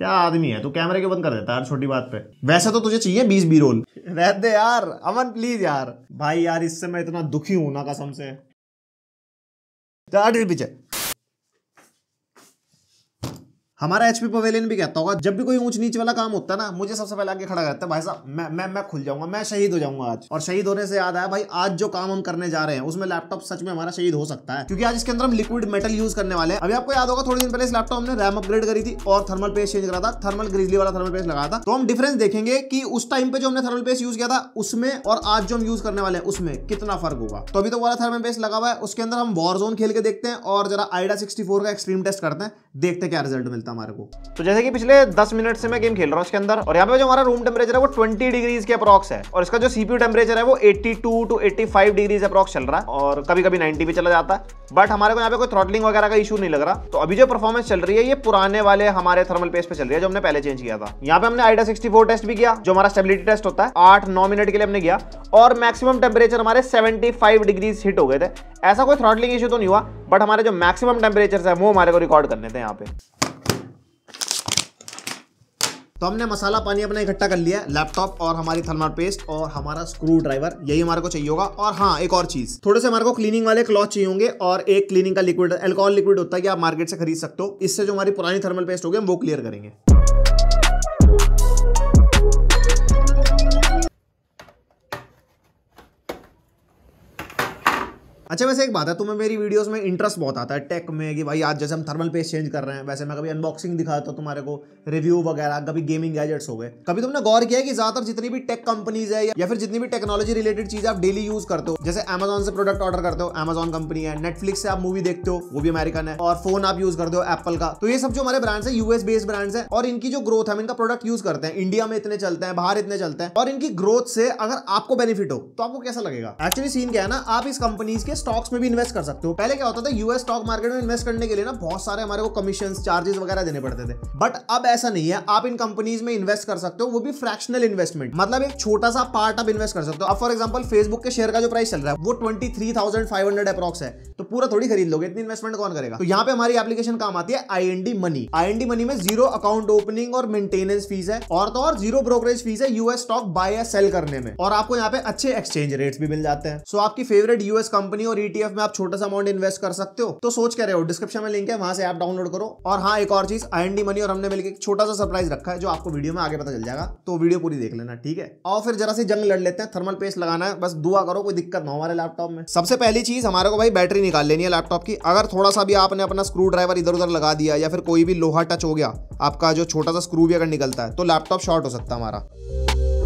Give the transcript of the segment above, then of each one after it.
क्या आदमी है तू कैमरे के बंद कर देता है छोटी बात पे वैसे तो तुझे चाहिए बीस बी रोल दे यार अमन प्लीज यार भाई यार इससे मैं इतना दुखी हूं ना कसम से पीछे हमारा एचपी पवेलियन भी कहता होगा जब भी कोई ऊंच नीच वाला काम होता है ना मुझे सबसे पहले आगे खड़ा करता है भाई साहब मैं मैं मैं खुल जाऊंगा मैं शहीद हो जाऊंगा आज और शहीद होने से याद आया भाई आज जो काम हम करने जा रहे हैं उसमें लैपटॉप सच में हमारा शहीद हो सकता है क्योंकि आज इसके अंदर हम लिक्विड मेटल यूज करने वाले हैं अभी आपको याद होगा थोड़ी दिन पहले इस लैपटॉप हमने रैम अपग्रेड करी थी और थर्मल पेस्ट चेंज करा था थर्मल ग्रिजली वाला थर्मल पेस्ट लगाया था तो हम डिफरेंस देखेंगे कि उस टाइम पे जो हमने थर्मल पेस्ट यूज किया था उसमें और आज जो हम यूज करने वाले हैं उसमें कितना फर्क होगा तो अभी तो वाला थर्मल पेस्ट लगा हुआ है उसके अंदर हम वॉर जोन खेल के देखते हैं और जरा आइडा सिक्सटी का एक्सट्रीम टेस्ट करते हैं देखते क्या रिजल्ट मिलता है लगता हमारे को तो जैसे कि पिछले 10 मिनट से मैं गेम खेल रहा हूँ इसके अंदर और यहाँ पे जो हमारा रूम टेम्परेचर है वो 20 डिग्रीज के अप्रॉक्स है और इसका जो सीपीयू टेम्परेचर है वो 82 two two eighty five degrees approx चल रहा है और कभी कभी नाइन्टी भी चला जाता है बट हमारे को यहाँ पे कोई थ्रॉटलिंग वगैरह का इशू नहीं लग रहा तो अभी जो परफॉर्मेंस चल रही है ये पुराने वाले हमारे थर्मल पेस पे चल रही है जो हमने पहले चेंज किया था यहाँ पे हमने आइडा सिक्सटी टेस्ट भी किया जो हमारा स्टेबिलिटी टेस्ट होता है आठ नौ मिनट के लिए हमने किया और मैक्सिमम टेम्परेचर हमारे 75 डिग्रीज हिट हो गए थे ऐसा कोई थ्रॉटलिंग इशू तो नहीं हुआ बट हमारे जो मैक्सिमम टेम्परेचर है वो हमारे को रिकॉर्ड करने थे यहाँ पे तो हमने मसाला पानी अपना इकट्ठा कर लिया लैपटॉप और हमारी थर्मल पेस्ट और हमारा स्क्रू ड्राइवर यही हमारे को चाहिए होगा और हाँ एक और चीज थोड़े से हमारे को क्लीनिंग वाले क्लॉथ चाहिए होंगे और एक क्लीनिंग का लिक्विड एल्कोहल लिक्विड होता है कि आप मार्केट से खरीद सकते हो इससे जो हमारी पुरानी थर्मल पेस्ट होगी हम वो क्लियर करेंगे अच्छा वैसे एक बात है तुम्हें मेरी वीडियोस में इंटरेस्ट बहुत आता है टेक में कि भाई आज जैसे हम थर्मल पेज चेंज कर रहे हैं वैसे मैं कभी अनबॉक्सिंग दिखाता हूँ तुम्हारे को रिव्यू वगैरह कभी गेमिंग गैजेट्स हो गए कभी तुमने गौर किया कि ज्यादातर जितनी भी टेक कंपनीज है या फिर जितनी भी टेक्नोलॉजी रिलेटेड चीज आप डेली यूज करते हो जैसे अमेजोन से प्रोडक्ट ऑर्डर करते हो अमेजोन कंपनी है नेटफ्लिक्स से आप मूवी देखते हो वो भी अमेरिकन है और फोन आप यूज करते हो एप्पल का तो ये सब जो हमारे ब्रांड्स है यूएस बेस्ड ब्रांड्स है और इनकी जो ग्रोथ है इनका प्रोडक्ट यूज करते हैं इंडिया में इतने चलते हैं बाहर इतने चलते हैं और इनकी ग्रोथ से अगर आपको बेनिफिट हो तो आपको कैसा लगेगा एक्चुअली सीन क्या है ना आप इस कंपनीज के स्टॉक्स में भी इन्वेस्ट कर सकते हो पहले क्या होता था यूएस स्टॉक मार्केट में इन्वेस्ट करने के लिए ना बहुत सारे हमारे को कमीशन चार्जेस वगैरह देने पड़ते थे बट अब ऐसा नहीं है आप इन कंपनीज में इन्वेस्ट कर सकते हो वो भी फ्रैक्शनल इन्वेस्टमेंट मतलब एक छोटा सा पार्ट आप इन्वेस्ट कर सकते हो अब फॉर एग्जाम्पल फेसबुक के शेयर का जो प्राइस चल रहा है वो twenty three thousand five hundred approx है तो पूरा थोड़ी खरीद लोगे इतनी इन्वेस्टमेंट कौन करेगा तो यहाँ पे हमारी एप्लीकेशन काम आती है आई मनी आई मनी में जीरो अकाउंट ओपनिंग और मेंटेनेंस फीस है और तो और जीरो ब्रोकरेज फीस है यूएस स्टॉक बाय या सेल करने में और आपको यहाँ पे अच्छे एक्सचेंज रेट्स भी मिल जाते हैं सो आपकी फेवरेट यूएस कंपनी और ईटीएफ e में आप छोटा सा अमाउंट इन्वेस्ट कर सकते हो तो सोच कर रहे हो डिस्क्रिप्शन में लिंक है वहां से ऐप डाउनलोड करो और हाँ एक और चीज आई मनी और हमने मिलकर एक छोटा सा सरप्राइज रखा है जो आपको वीडियो में आगे पता चल जाएगा तो वीडियो पूरी देख लेना ठीक है और फिर जरा से जंग लड़ लेते हैं थर्मल पेस्ट लगाना है बस दुआ करो कोई दिक्कत ना हमारे लैपटॉप में सबसे पहली चीज हमारे को भाई बैटरी निकाल लेनी है लैपटॉप की अगर थोड़ा सा भी आपने अपना स्क्रू ड्राइवर इधर उधर लगा दिया या फिर कोई भी लोहा टच हो गया आपका जो छोटा सा स्क्रू भी अगर निकलता है तो लैपटॉप शॉर्ट हो सकता है हमारा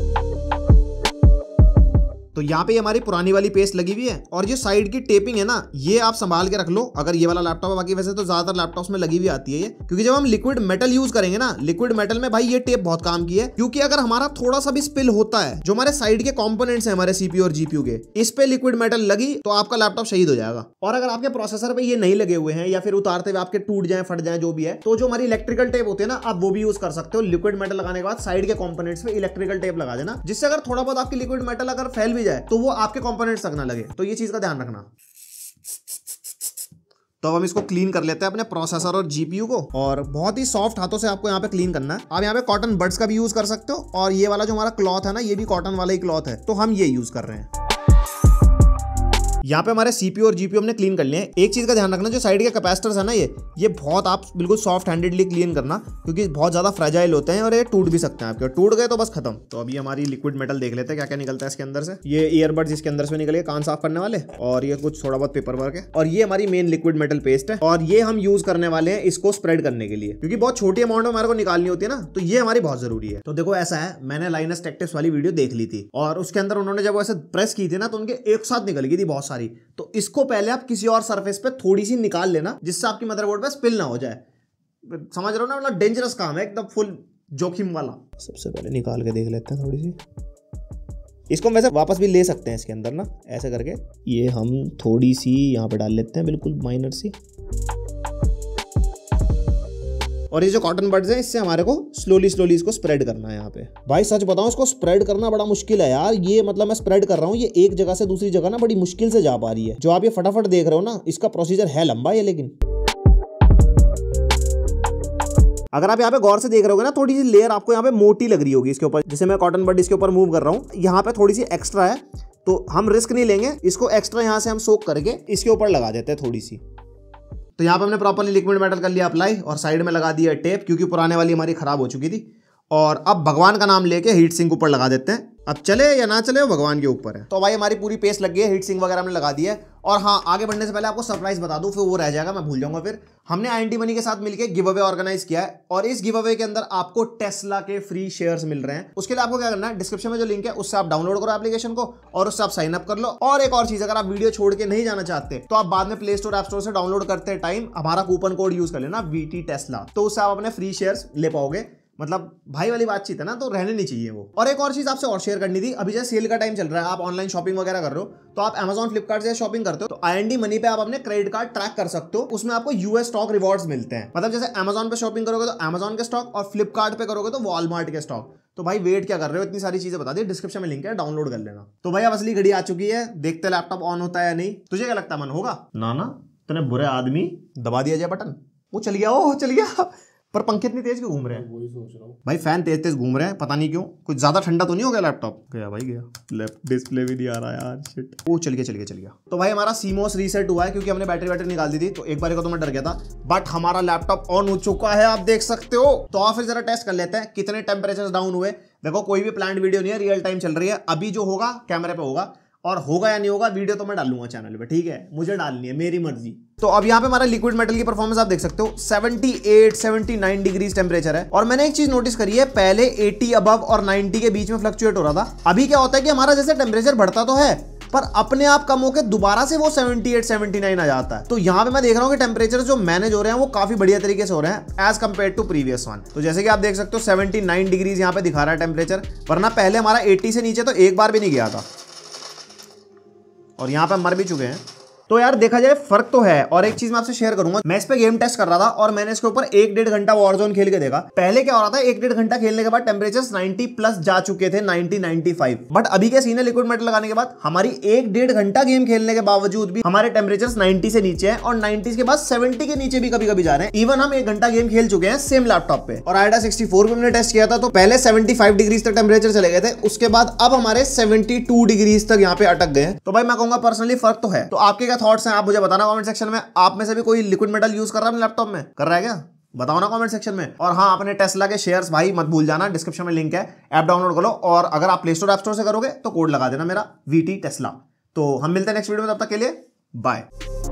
तो यहाँ पे हमारी पुरानी वाली पेस्ट लगी हुई है और जो साइड की टेपिंग है ना ये आप संभाल के रख लो अगर ये वाला लैपटॉप बाकी वैसे तो ज्यादातर लैपटॉप में लगी हुई आती है ये क्योंकि जब हम लिक्विड मेटल यूज करेंगे ना लिक्विड मेटल में भाई ये टेप बहुत काम की है क्योंकि अगर हमारा थोड़ा सा भी स्पिल होता है जो हमारे साइड के कॉम्पोनेट्स है हमारे सीपीयू और जीपीयू के इस पे लिक्विड मेटल लगी तो आपका लैपटॉप शहीद हो जाएगा और अगर आपके प्रोसेसर पे ये नहीं लगे हुए हैं या फिर उतारते हुए आपके टूट जाए फट जाए जो भी है तो जो हमारी इलेक्ट्रिकल टेप होते हैं ना आप वो भी यूज कर सकते हो लिक्विड मेटल लगाने के बाद साइड के कॉम्पोनेट्स में इलेक्ट्रिकल टेप लगा देना जिससे अगर थोड़ा बहुत आपकी लिक्विड मेटल अगर फैल भी चली जाए तो वो आपके कॉम्पोनेट तक ना लगे तो ये चीज़ का ध्यान रखना तो अब हम इसको क्लीन कर लेते हैं अपने प्रोसेसर और जीपीयू को और बहुत ही सॉफ्ट हाथों से आपको यहाँ पे क्लीन करना है आप यहाँ पे कॉटन बर्ड्स का भी यूज कर सकते हो और ये वाला जो हमारा क्लॉथ है ना ये भी कॉटन वाला ही क्लॉथ है तो हम ये यूज कर रहे हैं यहाँ पे हमारे सीपीओ और जीपीओ हमने क्लीन कर लिए एक चीज का ध्यान रखना जो साइड के कैपेसिटर्स है ना ये ये बहुत आप बिल्कुल सॉफ्ट हैंडेडली क्लीन करना क्योंकि बहुत ज्यादा फ्रेजाइल होते हैं और ये टूट भी सकते हैं आपके टूट गए तो बस खत्म तो अभी हमारी लिक्विड मेटल देख लेते हैं क्या क्या निकलता है इसके अंदर से ये ईयरबड्स इसके अंदर से निकले कान साफ करने वाले और ये कुछ थोड़ा बहुत पेपर वर्क है और ये हमारी मेन लिक्विड मेटल पेस्ट है और ये हम यूज करने वाले हैं इसको स्प्रेड करने के लिए क्योंकि बहुत छोटी अमाउंट में हमारे को निकालनी होती है ना तो ये हमारी बहुत जरूरी है तो देखो ऐसा है मैंने लाइनस टेक्टिस वाली वीडियो देख ली थी और उसके अंदर उन्होंने जब ऐसे प्रेस की थी ना तो उनके एक साथ निकल गई थी बहुत सारी तो इसको पहले आप किसी और सरफेस पे थोड़ी सी निकाल लेना जिससे आपकी मदरबोर्ड पे स्पिल ना हो जाए समझ रहे हो ना मतलब डेंजरस काम है एकदम फुल जोखिम वाला सबसे पहले निकाल के देख लेते हैं थोड़ी सी इसको हम वैसे वापस भी ले सकते हैं इसके अंदर ना ऐसे करके ये हम थोड़ी सी यहाँ पे डाल लेते हैं बिल्कुल माइनर सी और ये जो कॉटन बर्ड्स हैं इससे हमारे को स्लोली स्लोली इसको स्प्रेड करना है यहाँ पे भाई सच बताऊँ इसको स्प्रेड करना बड़ा मुश्किल है यार ये मतलब मैं स्प्रेड कर रहा हूँ ये एक जगह से दूसरी जगह ना बड़ी मुश्किल से जा पा रही है जो आप ये फटाफट देख रहे हो ना इसका प्रोसीजर है लंबा है लेकिन अगर आप यहाँ पे गौर से देख रहे हो ना थोड़ी सी लेयर आपको यहाँ पे मोटी लग रही होगी इसके ऊपर जैसे मैं कॉटन बर्ड इसके ऊपर मूव कर रहा हूँ यहाँ पे थोड़ी सी एक्स्ट्रा है तो हम रिस्क नहीं लेंगे इसको एक्स्ट्रा यहाँ से हम सोक करके इसके ऊपर लगा देते हैं थोड़ी सी तो यहाँ पर हमने प्रॉपरली लिक्विड मेटल कर लिया अप्लाई और साइड में लगा दिया टेप क्योंकि पुराने वाली हमारी ख़राब हो चुकी थी और अब भगवान का नाम लेके हीट सिंक ऊपर लगा देते हैं अब चले या ना चले वो भगवान के ऊपर है तो भाई हमारी पूरी पेस्ट लग गई है हीट वगैरह हमने लगा दी है और हाँ आगे बढ़ने से पहले आपको सरप्राइज बता दूँ फिर वो रह जाएगा मैं भूल जाऊंगा फिर हमने आई मनी के साथ मिलकर गिव अवे ऑर्गेनाइज किया है और इस गिव अवे के अंदर आपको टेस्ला के फ्री शेयर्स मिल रहे हैं उसके लिए आपको क्या करना है डिस्क्रिप्शन में जो लिंक है उससे आप डाउनलोड करो एप्लीकेशन को और उससे आप साइन अप कर लो और एक और चीज अगर आप वीडियो छोड़ के नहीं जाना चाहते तो आप बाद में प्ले स्टोर एप स्टोर से डाउनलोड करते टाइम हमारा कूपन कोड यूज कर लेना वी टेस्ला तो उससे आप अपने फ्री शेयर ले पाओगे मतलब भाई वाली बातचीत है ना तो रहने नहीं चाहिए वो और एक और चीज़ आपसे और शेयर करनी थी अभी जैसे सेल का टाइम चल रहा है आप ऑनलाइन शॉपिंग वगैरह कर रहे हो तो आप अमेजॉन फ्लिपकार्ट से शॉपिंग करते हो तो आई मनी पे आप अपने क्रेडिट कार्ड ट्रैक कर सकते हो उसमें आपको यूएस स्टॉक रिवॉर्ड्स मिलते हैं मतलब जैसे अमेजॉन पे शॉपिंग करोगे तो अमेजॉन के स्टॉक और फ्लिपकार्ट पे करोगे तो वॉलमार्ट के स्टॉक तो भाई वेट क्या कर रहे हो इतनी सारी चीजें बता दी डिस्क्रिप्शन में लिंक है डाउनलोड कर लेना तो भाई अब असली घड़ी आ चुकी है देखते लैपटॉप ऑन होता है या नहीं तुझे क्या लगता है मन होगा ना ना तुमने बुरे आदमी दबा दिया जाए बटन वो चल गया वो चल गया पर पंखे इतनी तेज क्यों घूम रहे हैं वही सोच रहा हूँ भाई फैन तेज तेज घूम रहे हैं पता नहीं क्यों कुछ ज्यादा ठंडा तो नहीं हो गया लैपटॉप गया भाई गया डिस्प्ले भी नहीं आ रहा यार शिट वो चल गया चल गया चल गया तो भाई हमारा सीमोस रीसेट हुआ है क्योंकि हमने बैटरी बैटरी निकाल दी थी तो एक बार का तो मैं डर गया था बट हमारा लैपटॉप ऑन हो चुका है आप देख सकते हो तो आप फिर जरा टेस्ट कर लेते हैं कितने टेम्परेचर डाउन हुए देखो कोई भी प्लांट वीडियो नहीं है रियल टाइम चल रही है अभी जो होगा कैमरे पे होगा और होगा या नहीं होगा वीडियो तो मैं डालूंगा चैनल पे ठीक है मुझे डालनी है मेरी मर्जी तो अब यहाँ पे हमारा लिक्विड मेटल की परफॉर्मेंस आप देख सकते हो 78 79 डिग्रीज टेम्परेचर है और मैंने एक चीज नोटिस करी है पहले 80 अबव और 90 के बीच में फ्लक्चुएट हो रहा था अभी क्या होता है कि हमारा जैसे टेम्परेचर बढ़ता तो है पर अपने आप कम होकर दोबारा से वो 78 79 आ जाता है तो यहाँ पे मैं देख रहा हूँ कि टेम्परेचर जो मैनेज हो रहे हैं वो काफी बढ़िया तरीके से हो रहे हैं as compare to previous one तो जैसे कि आप देख सकते हो 79 डिग्रीज यहाँ पे दिखा रहा है टेम्परेचर वरना पहले हमारा 80 से नीचे तो एक बार भी नहीं गया था और यहाँ पर मर भी चुके हैं तो यार देखा जाए फर्क तो है और एक चीज मैं आपसे शेयर करूंगा मैं इस पे गेम टेस्ट कर रहा था और मैंने इसके ऊपर एक डेढ़ घंटा वॉर जोन खेल के देखा पहले क्या हो रहा था एक डेढ़ घंटा खेलने के बाद टेम्परेचर नाइनटी प्लस जा चुके थे 90 नाइनटी फाइव बट अभी क्या सीन है लिक्विड मेटल लगाने के बाद हमारी एक डेढ़ घंटा गेम खेलने के बावजूद भी हमारे टेम्परेचर नाइनटी से नीचे है और नाइनटी के बाद सेवेंटी के नीचे भी कभी कभी जा रहे हैं इवन हम एक घंटा गेम खेल चुके हैं सेम लैपटॉप पे और आइडा सिक्सटी फोर हमने टेस्ट किया था तो पहले सेवेंटी फाइव डिग्रीज तक टेम्परेचर चले गए थे उसके बाद अब हमारे सेवेंटी टू डिग्रीज तक यहाँ पे अटक गए तो भाई मैं कहूंगा पर्सनली फर्क तो है तो आपके क्या थॉट्स हैं आप मुझे बताना कमेंट सेक्शन में आप में से भी कोई लिक्विड मेटल यूज कर रहा है लैपटॉप में कर रहा है क्या बताओ ना कमेंट सेक्शन में और हाँ अपने टेस्ला के शेयर्स भाई मत भूल जाना डिस्क्रिप्शन में लिंक है ऐप डाउनलोड करो और अगर आप प्ले स्टोर ऐप स्टोर से करोगे तो कोड लगा देना मेरा वी टेस्ला तो हम मिलते हैं नेक्स्ट वीडियो में तब तक के लिए बाय